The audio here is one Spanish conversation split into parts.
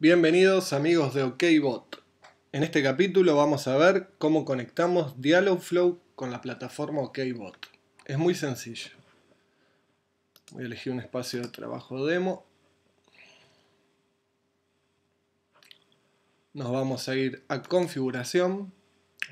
Bienvenidos amigos de OKBot. En este capítulo vamos a ver cómo conectamos Dialogflow con la plataforma OKBot. Es muy sencillo. Voy a elegir un espacio de trabajo demo. Nos vamos a ir a configuración,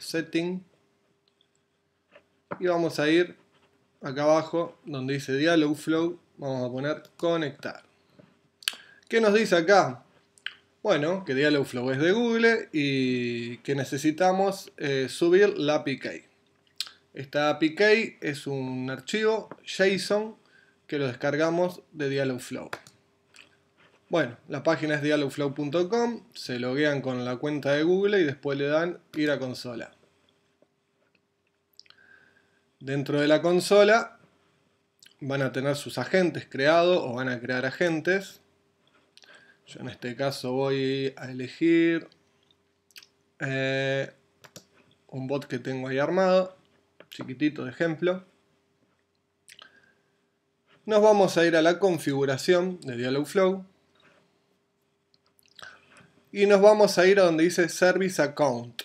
setting. Y vamos a ir acá abajo donde dice Dialogflow. Vamos a poner conectar. ¿Qué nos dice acá? Bueno, que Dialogflow es de Google y que necesitamos eh, subir la APK. Esta APK es un archivo JSON que lo descargamos de Dialogflow. Bueno, la página es dialogflow.com, se loguean con la cuenta de Google y después le dan ir a consola. Dentro de la consola van a tener sus agentes creados o van a crear agentes yo en este caso voy a elegir eh, un bot que tengo ahí armado, chiquitito de ejemplo. Nos vamos a ir a la configuración de Dialogflow. Y nos vamos a ir a donde dice Service Account.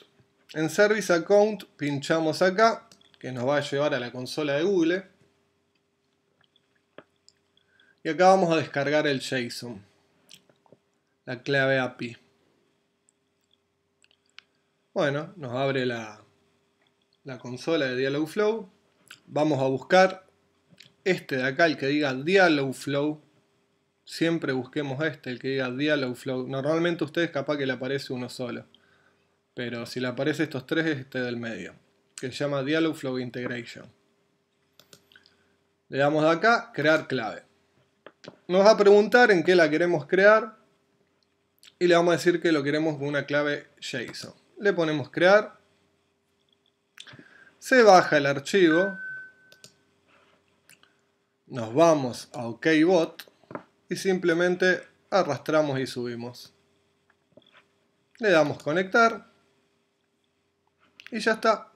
En Service Account pinchamos acá, que nos va a llevar a la consola de Google. Y acá vamos a descargar el JSON la clave API. Bueno, nos abre la, la consola de Dialogflow. Vamos a buscar este de acá, el que diga Dialogflow. Siempre busquemos este, el que diga Dialogflow. Normalmente a ustedes capaz que le aparece uno solo. Pero si le aparece estos tres es este del medio, que se llama Dialogflow Integration. Le damos acá, crear clave. Nos va a preguntar en qué la queremos crear y le vamos a decir que lo queremos con una clave JSON. Le ponemos crear, se baja el archivo, nos vamos a OKBot y simplemente arrastramos y subimos. Le damos conectar y ya está.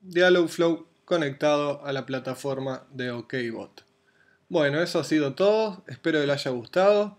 Dialogflow conectado a la plataforma de OKBot. Bueno, eso ha sido todo. Espero que les haya gustado